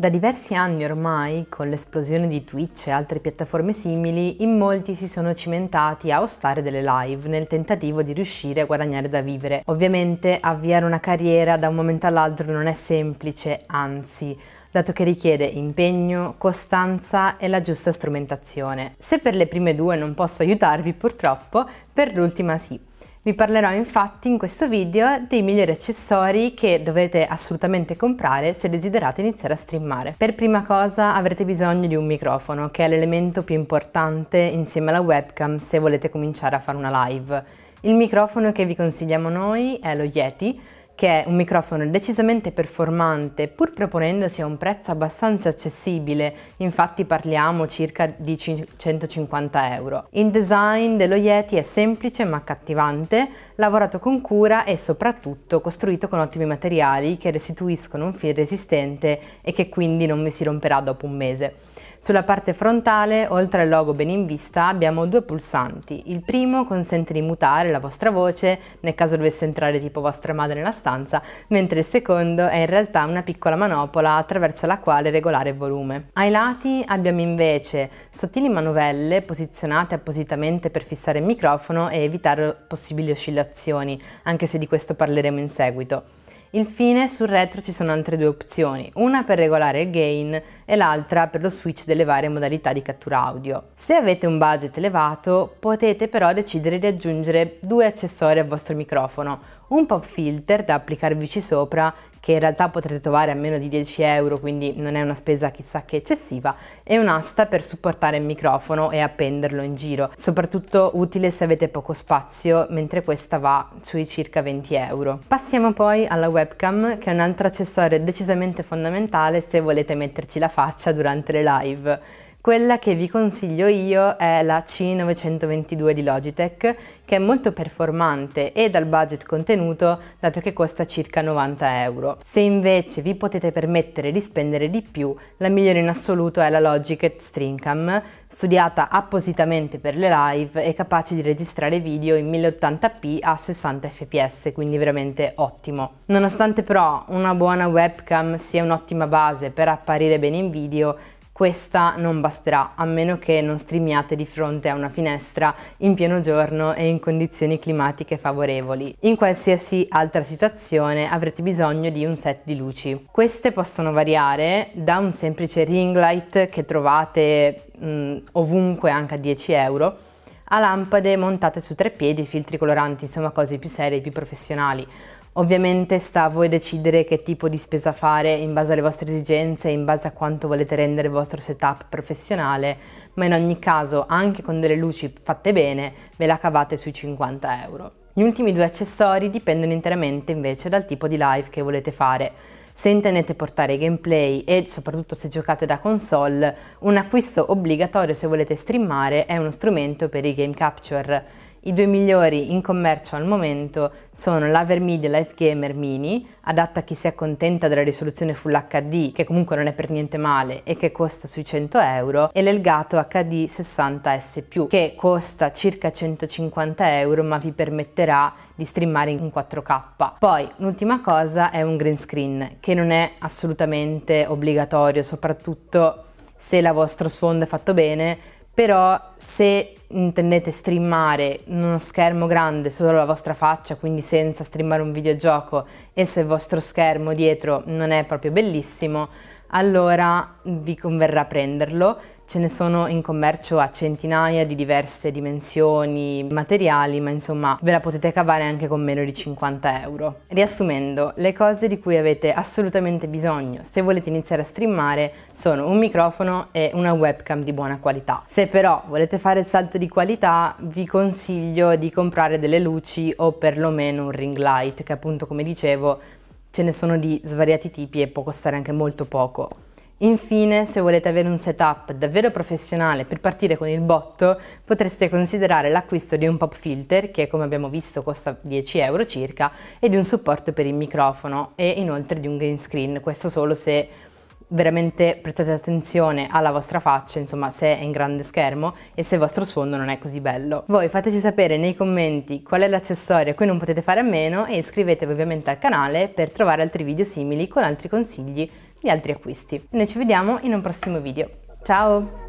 Da diversi anni ormai, con l'esplosione di Twitch e altre piattaforme simili, in molti si sono cimentati a ostare delle live nel tentativo di riuscire a guadagnare da vivere. Ovviamente avviare una carriera da un momento all'altro non è semplice, anzi dato che richiede impegno, costanza e la giusta strumentazione. Se per le prime due non posso aiutarvi purtroppo, per l'ultima sì. Vi parlerò infatti in questo video dei migliori accessori che dovete assolutamente comprare se desiderate iniziare a streamare. Per prima cosa avrete bisogno di un microfono che è l'elemento più importante insieme alla webcam se volete cominciare a fare una live. Il microfono che vi consigliamo noi è lo Yeti che è un microfono decisamente performante pur proponendosi a un prezzo abbastanza accessibile, infatti parliamo circa di 150 euro. Il design dello Yeti è semplice ma accattivante, lavorato con cura e soprattutto costruito con ottimi materiali che restituiscono un filo resistente e che quindi non vi si romperà dopo un mese. Sulla parte frontale, oltre al logo ben in vista, abbiamo due pulsanti. Il primo consente di mutare la vostra voce nel caso dovesse entrare tipo vostra madre nella stanza, mentre il secondo è in realtà una piccola manopola attraverso la quale regolare il volume. Ai lati abbiamo invece sottili manovelle posizionate appositamente per fissare il microfono e evitare possibili oscillazioni, anche se di questo parleremo in seguito. Infine sul retro ci sono altre due opzioni, una per regolare il gain e l'altra per lo switch delle varie modalità di cattura audio. Se avete un budget elevato potete però decidere di aggiungere due accessori al vostro microfono, un pop filter da applicarvici sopra che in realtà potrete trovare a meno di 10 euro, quindi non è una spesa chissà che eccessiva, e un'asta per supportare il microfono e appenderlo in giro, soprattutto utile se avete poco spazio, mentre questa va sui circa 20 euro. Passiamo poi alla webcam, che è un altro accessorio decisamente fondamentale se volete metterci la faccia durante le live. Quella che vi consiglio io è la C922 di Logitech, che è molto performante e dal budget contenuto, dato che costa circa 90 euro. Se invece vi potete permettere di spendere di più, la migliore in assoluto è la Logitech Streamcam, studiata appositamente per le live e capace di registrare video in 1080p a 60 fps, quindi veramente ottimo. Nonostante però una buona webcam sia un'ottima base per apparire bene in video, questa non basterà, a meno che non streamiate di fronte a una finestra in pieno giorno e in condizioni climatiche favorevoli. In qualsiasi altra situazione avrete bisogno di un set di luci. Queste possono variare da un semplice ring light che trovate mh, mm, ovunque anche a 10 euro, a lampade montate su tre piedi, filtri coloranti, insomma cose più serie, più professionali Ovviamente sta a voi decidere che tipo di spesa fare in base alle vostre esigenze, in base a quanto volete rendere il vostro setup professionale, ma in ogni caso anche con delle luci fatte bene ve la cavate sui 50 euro. Gli ultimi due accessori dipendono interamente invece dal tipo di live che volete fare. Se intendete portare gameplay e soprattutto se giocate da console, un acquisto obbligatorio se volete streamare è uno strumento per i game capture i due migliori in commercio al momento sono l'Avermedia Life Gamer Mini, adatta a chi si accontenta della risoluzione Full HD, che comunque non è per niente male e che costa sui 100 euro, e l'Elgato HD 60S+, che costa circa 150 euro ma vi permetterà di streamare in 4K. Poi, l'ultima cosa è un green screen, che non è assolutamente obbligatorio, soprattutto se la vostro sfondo è fatto bene, però se intendete streamare in uno schermo grande solo la vostra faccia, quindi senza streamare un videogioco e se il vostro schermo dietro non è proprio bellissimo, allora vi converrà prenderlo Ce ne sono in commercio a centinaia di diverse dimensioni, materiali, ma insomma ve la potete cavare anche con meno di 50 euro. Riassumendo, le cose di cui avete assolutamente bisogno se volete iniziare a streamare sono un microfono e una webcam di buona qualità. Se però volete fare il salto di qualità vi consiglio di comprare delle luci o perlomeno un ring light che appunto come dicevo ce ne sono di svariati tipi e può costare anche molto poco. Infine, se volete avere un setup davvero professionale per partire con il botto, potreste considerare l'acquisto di un pop filter che come abbiamo visto costa 10 euro circa e di un supporto per il microfono e inoltre di un green screen, questo solo se veramente prestate attenzione alla vostra faccia, insomma se è in grande schermo e se il vostro sfondo non è così bello. Voi fateci sapere nei commenti qual è l'accessorio a cui non potete fare a meno e iscrivetevi ovviamente al canale per trovare altri video simili con altri consigli gli altri acquisti. Noi ci vediamo in un prossimo video. Ciao!